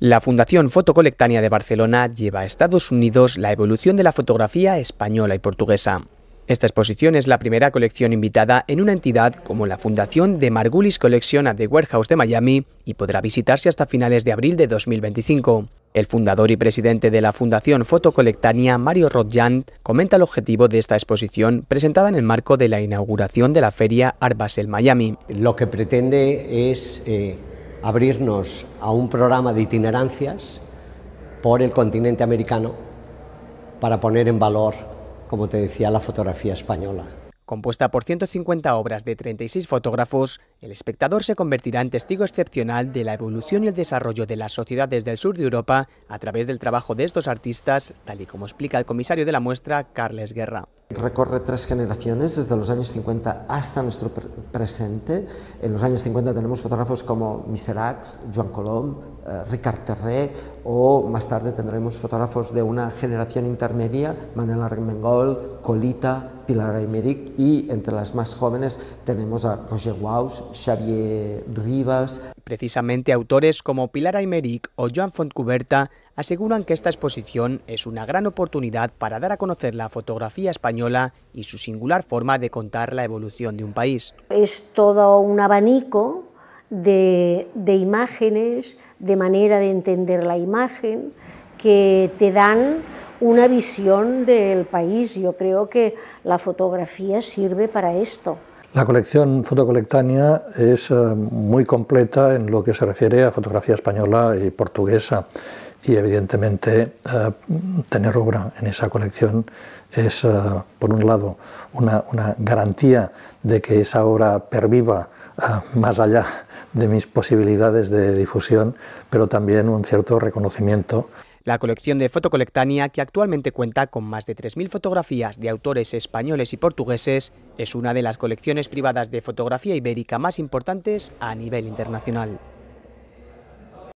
La Fundación Fotocolectánea de Barcelona lleva a Estados Unidos la evolución de la fotografía española y portuguesa. Esta exposición es la primera colección invitada en una entidad como la Fundación de Margulis Collection at the Warehouse de Miami y podrá visitarse hasta finales de abril de 2025. El fundador y presidente de la Fundación Fotocolectánea, Mario Rodjan, comenta el objetivo de esta exposición presentada en el marco de la inauguración de la feria Art Basel Miami. Lo que pretende es eh, abrirnos a un programa de itinerancias por el continente americano para poner en valor, como te decía, la fotografía española. Compuesta por 150 obras de 36 fotógrafos, el espectador se convertirá en testigo excepcional de la evolución y el desarrollo de las sociedades del sur de Europa a través del trabajo de estos artistas, tal y como explica el comisario de la muestra, Carles Guerra. Recorre tres generaciones, desde los años 50 hasta nuestro presente. En los años 50 tenemos fotógrafos como Miserax, Joan Colom, eh, Ricard Terré o más tarde tendremos fotógrafos de una generación intermedia, Manel Armengol, Colita, Pilar Aymeric y entre las más jóvenes tenemos a Roger Waus, Xavier Rivas. Precisamente autores como Pilar Aymeric o Joan Fontcuberta aseguran que esta exposición es una gran oportunidad para dar a conocer la fotografía española y su singular forma de contar la evolución de un país. Es todo un abanico de imágenes, de manera de entender la imagen, que te dan una visión del país. Yo creo que la fotografía sirve para esto. La colección fotocolectánea es eh, muy completa en lo que se refiere a fotografía española y portuguesa y evidentemente eh, tener obra en esa colección es, eh, por un lado, una, garantía de que esa obra perviva más allá de mis posibilidades de difusión, pero también un cierto reconocimiento. La colección de Fotocolectania, que actualmente cuenta con más de 3.000 fotografías de autores españoles y portugueses, es una de las colecciones privadas de fotografía ibérica más importantes a nivel internacional.